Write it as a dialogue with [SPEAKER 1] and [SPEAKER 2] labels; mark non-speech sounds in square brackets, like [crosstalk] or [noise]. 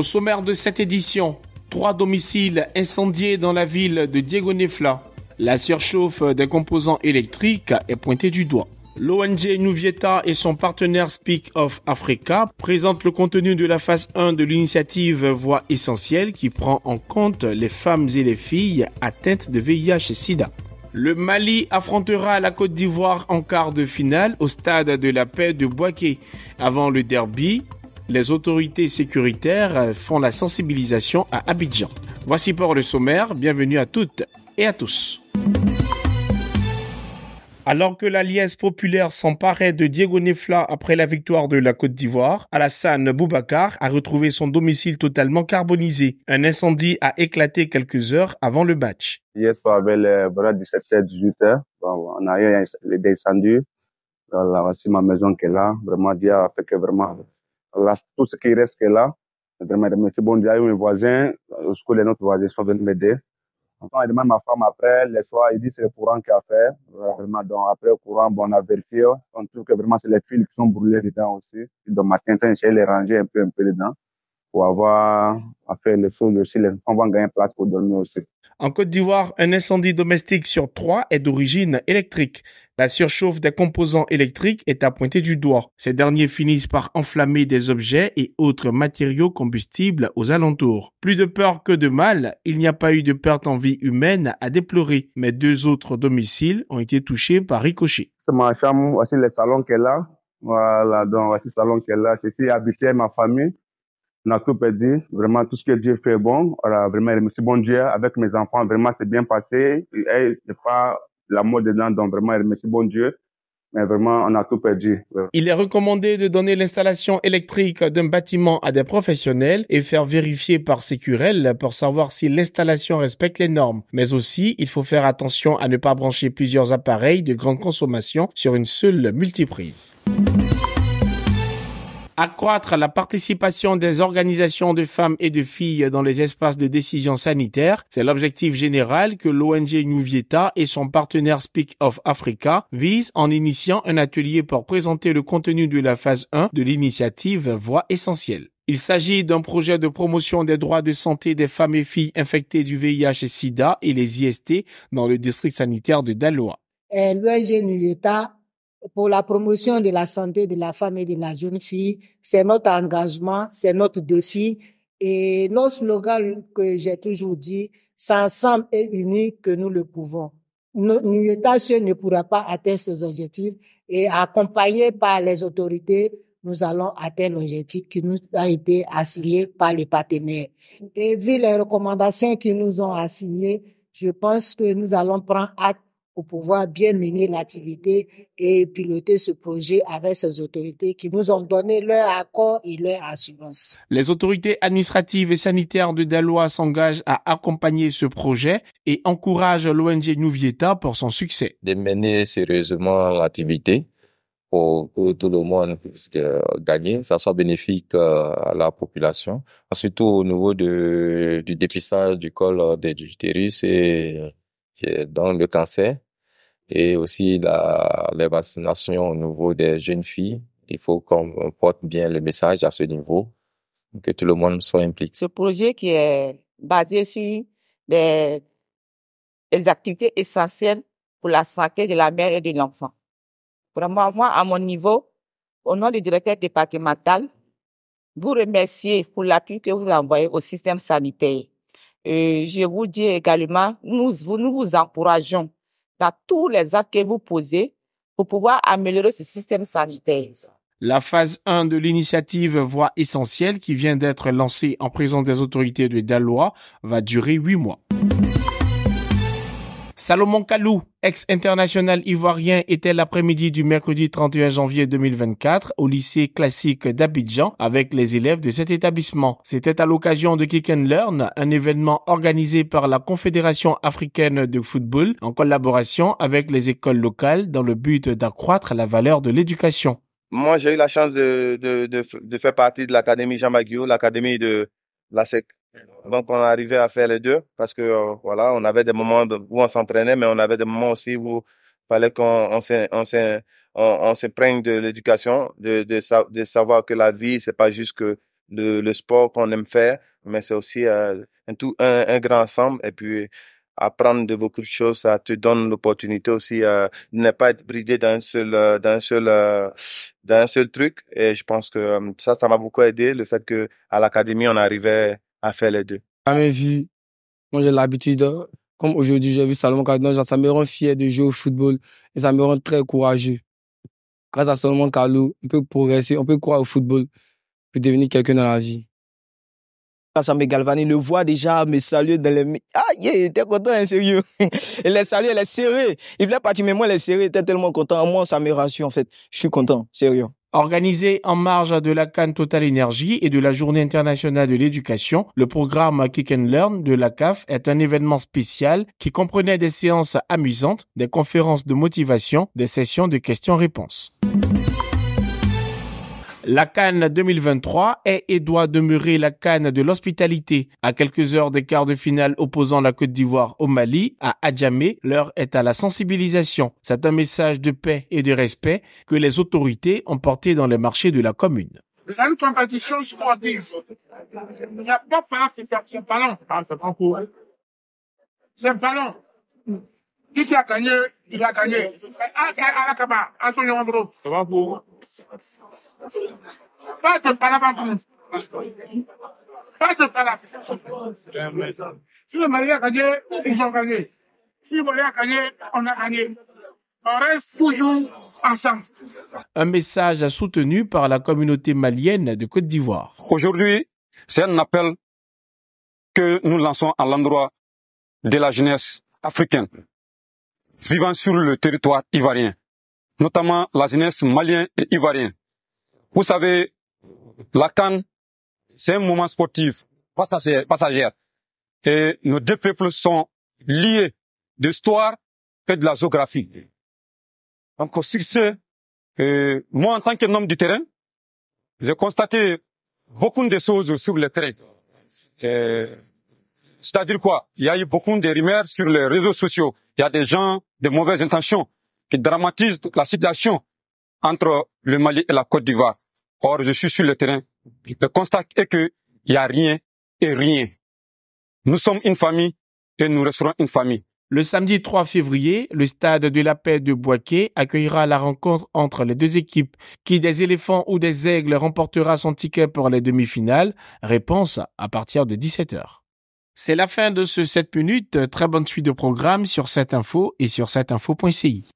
[SPEAKER 1] Au sommaire de cette édition, trois domiciles incendiés dans la ville de Diego Nefla. La surchauffe des composants électriques est pointée du doigt. L'ONG Nouvieta et son partenaire Speak of Africa présentent le contenu de la phase 1 de l'initiative Voix essentielle qui prend en compte les femmes et les filles atteintes de VIH et SIDA. Le Mali affrontera la Côte d'Ivoire en quart de finale au stade de la paix de Boaké. Avant le derby, les autorités sécuritaires font la sensibilisation à Abidjan. Voici pour le sommaire, bienvenue à toutes et à tous. Alors que la liesse populaire s'emparait de Diego Nefla après la victoire de la Côte d'Ivoire, Alassane Boubacar a retrouvé son domicile totalement carbonisé. Un incendie a éclaté quelques heures avant le match.
[SPEAKER 2] Hier soir, 17h, 18h, on a eu voici ma maison qui est là. Vraiment, a vraiment tout ce qui reste là. Vraiment, merci bon Dieu, mes voisins, ce que les autres voisins sont venus m'aider. Enfin, il demande ma femme après, le soir, il dit c'est le courant qui a fait. Vraiment, donc après le courant, bon, on a vérifié. On trouve que vraiment c'est les fils qui sont brûlés dedans aussi. Donc, matin, quand de les ranger un peu, un peu dedans pour avoir à faire les choses aussi. gagner place pour dormir aussi.
[SPEAKER 1] En Côte d'Ivoire, un incendie domestique sur trois est d'origine électrique. La surchauffe des composants électriques est à pointer du doigt. Ces derniers finissent par enflammer des objets et autres matériaux combustibles aux alentours. Plus de peur que de mal, il n'y a pas eu de perte en vie humaine à déplorer, mais deux autres domiciles ont été touchés par ricochet.
[SPEAKER 2] C'est ma chambre, voici le salon qu'elle a. Voilà, donc voici le salon qu'elle a. C'est ici habitait ma famille on a tout perdu. Vraiment, tout ce que Dieu fait est bon. Alors, vraiment, merci bon Dieu. Avec mes enfants, vraiment, c'est bien passé. Et, et pas mort dedans, donc vraiment, merci bon Dieu. Mais vraiment, on a tout perdu.
[SPEAKER 1] Il est recommandé de donner l'installation électrique d'un bâtiment à des professionnels et faire vérifier par Sécurel pour savoir si l'installation respecte les normes. Mais aussi, il faut faire attention à ne pas brancher plusieurs appareils de grande consommation sur une seule multiprise accroître la participation des organisations de femmes et de filles dans les espaces de décision sanitaire. C'est l'objectif général que l'ONG Nuvieta et son partenaire Speak of Africa visent en initiant un atelier pour présenter le contenu de la phase 1 de l'initiative Voix essentielle. Il s'agit d'un projet de promotion des droits de santé des femmes et filles infectées du VIH et SIDA et les IST dans le district sanitaire de Daloa. Euh, L'ONG Nuvieta pour la promotion de la santé de la femme et de la jeune fille. C'est notre engagement, c'est notre défi. Et notre slogan que j'ai toujours dit, c'est ensemble et unis que nous le pouvons. Notre seul ne pourra pas atteindre ses objectifs et accompagné par les autorités, nous allons atteindre l'objectif qui nous a été assigné par les partenaires. Et vu les recommandations qui nous ont assignées, je pense que nous allons prendre acte pour pouvoir bien mener l'activité et piloter ce projet avec ces autorités qui nous ont donné leur accord et leur assurance. Les autorités administratives et sanitaires de Daloa s'engagent à accompagner ce projet et encouragent l'ONG Nouvieta pour son succès. De mener sérieusement l'activité pour que tout le monde puisse euh, gagner, ça soit bénéfique euh, à la population, surtout au niveau de, du dépistage du col de utérus et dans le cancer et aussi la, vaccination vaccinations au niveau des jeunes filles. Il faut qu'on porte bien le message à ce niveau, que tout le monde soit impliqué. Ce projet qui est basé sur des, des activités essentielles pour la santé de la mère et de l'enfant. Vraiment, moi, à mon niveau, au nom du directeur départemental, vous remercier pour l'appui que vous envoyez au système sanitaire. je vous dis également, nous, vous, nous vous encourageons dans tous les actes que vous posez pour pouvoir améliorer ce système sanitaire. La phase 1 de l'initiative Voie essentielle qui vient d'être lancée en présence des autorités de Dalois va durer huit mois. Salomon Kalou, ex-international ivoirien, était l'après-midi du mercredi 31 janvier 2024 au lycée classique d'Abidjan avec les élèves de cet établissement. C'était à l'occasion de Kick and Learn, un événement organisé par la Confédération africaine de football en collaboration avec les écoles locales dans le but d'accroître la valeur de l'éducation.
[SPEAKER 2] Moi, j'ai eu la chance de, faire partie de l'Académie Jean Maguio, l'Académie de, la Donc, on arrivait à faire les deux parce que, euh, voilà, on avait des moments où on s'entraînait, mais on avait des moments aussi où il fallait qu'on on se, on prenne de l'éducation, de, de, savoir que la vie, c'est pas juste que le, sport qu'on aime faire, mais c'est aussi euh, un, tout, grand ensemble. Et puis, apprendre de beaucoup de choses. Ça te donne l'opportunité aussi euh, de ne pas être bridé d'un seul, euh, un seul, euh, un seul truc. Et je pense que ça, ça m'a beaucoup aidé, le fait que à l'académie, on arrivait à faire les deux.
[SPEAKER 1] Jamais vu. Moi, j'ai l'habitude. Hein. Comme aujourd'hui, j'ai vu Salomon Kalou, ça me rend fier de jouer au football et ça me rend très courageux. Grâce à Salomon Kalou, on peut progresser, on peut croire au football, on peut devenir quelqu'un dans la vie ça me galvanise. Galvani, le voit déjà me saluer dans les... Ah, il était content, hein, sérieux. [laughs] il est salué, il est serré. Il voulait partir, mais moi, il est serré, il était tellement content. Moi, ça me rassure, en fait. Je suis content, sérieux. Organisé en marge de la Cannes Total Énergie et de la Journée internationale de l'éducation, le programme Kick and Learn de la CAF est un événement spécial qui comprenait des séances amusantes, des conférences de motivation, des sessions de questions-réponses. La Cannes 2023 est et doit demeurer la Cannes de l'hospitalité. À quelques heures des quarts de finale opposant la Côte d'Ivoire au Mali, à Adjamé, l'heure est à la sensibilisation. C'est un message de paix et de respect que les autorités ont porté dans les marchés de la commune. compétition pas ah, pas C'est qui a gagné Il a gagné. Antonio Andro. Ça va vous Pas de palavre Pas de palavre.
[SPEAKER 2] Si le mari a gagné, ils ont gagné. Si le mari a gagné, on a gagné. On reste toujours ensemble.
[SPEAKER 1] Un message soutenu par la communauté malienne de Côte d'Ivoire.
[SPEAKER 2] Aujourd'hui, c'est un appel
[SPEAKER 1] que nous lançons
[SPEAKER 2] à l'endroit de la jeunesse africaine vivant sur le territoire ivoirien, notamment la jeunesse malien et ivoirienne. Vous savez, la Cannes, c'est un moment sportif passagère. Et nos deux peuples sont liés d'histoire et de la géographie. Donc, sur euh, moi, en tant que homme du terrain, j'ai constaté beaucoup de choses sur le terrain. Euh, c'est-à-dire quoi Il y a eu beaucoup de rumeurs sur les réseaux sociaux. Il y a des gens de mauvaises intentions qui dramatisent la situation entre le Mali et la Côte d'Ivoire. Or, je suis sur
[SPEAKER 1] le terrain. Le constat est que il n'y a rien et rien. Nous sommes une famille et nous resterons une famille. Le samedi 3 février, le stade de la paix de Boaké accueillera la rencontre entre les deux équipes. Qui des éléphants ou des aigles remportera son ticket pour les demi-finales Réponse à partir de 17h. C'est la fin de ce 7 minutes. Très bonne suite de programme sur cette info et sur 7info.ci.